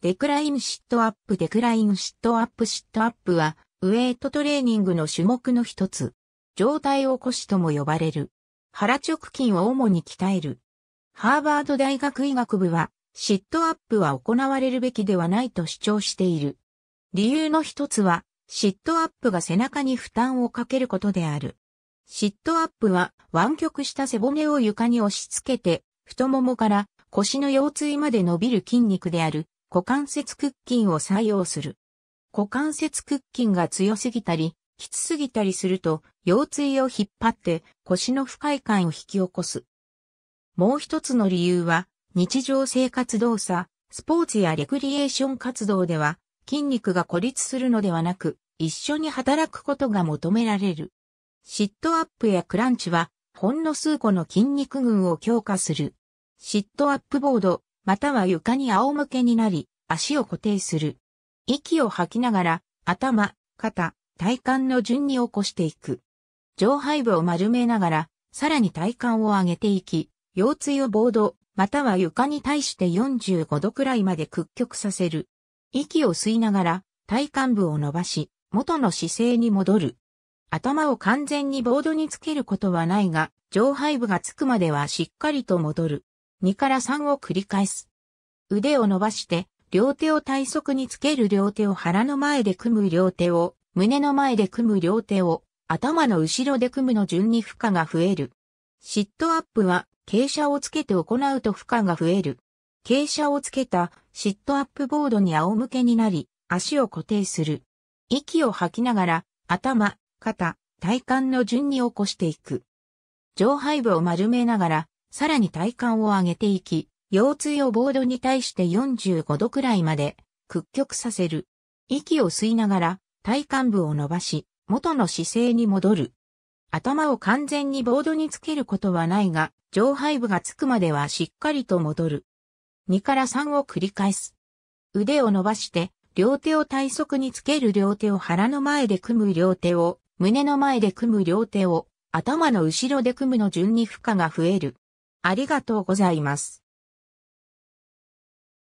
デクラインシットアップデクラインシットアップシットアップは、ウェイトトレーニングの種目の一つ。上体起こしとも呼ばれる。腹直筋を主に鍛える。ハーバード大学医学部は、シットアップは行われるべきではないと主張している。理由の一つは、シットアップが背中に負担をかけることである。シットアップは湾曲した背骨を床に押し付けて、太ももから腰の腰椎まで伸びる筋肉である股関節屈筋を採用する。股関節屈筋が強すぎたり、きつすぎたりすると、腰椎を引っ張って腰の不快感を引き起こす。もう一つの理由は、日常生活動作、スポーツやレクリエーション活動では、筋肉が孤立するのではなく、一緒に働くことが求められる。シットアップやクランチは、ほんの数個の筋肉群を強化する。シットアップボード、または床に仰向けになり、足を固定する。息を吐きながら、頭、肩、体幹の順に起こしていく。上背部を丸めながら、さらに体幹を上げていき、腰椎をボード、または床に対して45度くらいまで屈曲させる。息を吸いながら、体幹部を伸ばし、元の姿勢に戻る。頭を完全にボードにつけることはないが、上背部がつくまではしっかりと戻る。2から3を繰り返す。腕を伸ばして、両手を体側につける両手を腹の前で組む両手を、胸の前で組む両手を、頭の後ろで組むの順に負荷が増える。シットアップは、傾斜をつけて行うと負荷が増える。傾斜をつけたシットアップボードに仰向けになり、足を固定する。息を吐きながら、頭、肩、体幹の順に起こしていく。上背部を丸めながら、さらに体幹を上げていき、腰椎をボードに対して45度くらいまで屈曲させる。息を吸いながら体幹部を伸ばし、元の姿勢に戻る。頭を完全にボードにつけることはないが、上背部がつくまではしっかりと戻る。2から3を繰り返す。腕を伸ばして、両手を体側につける両手を腹の前で組む両手を、胸の前で組む両手を、頭の後ろで組むの順に負荷が増える。ありがとうございます。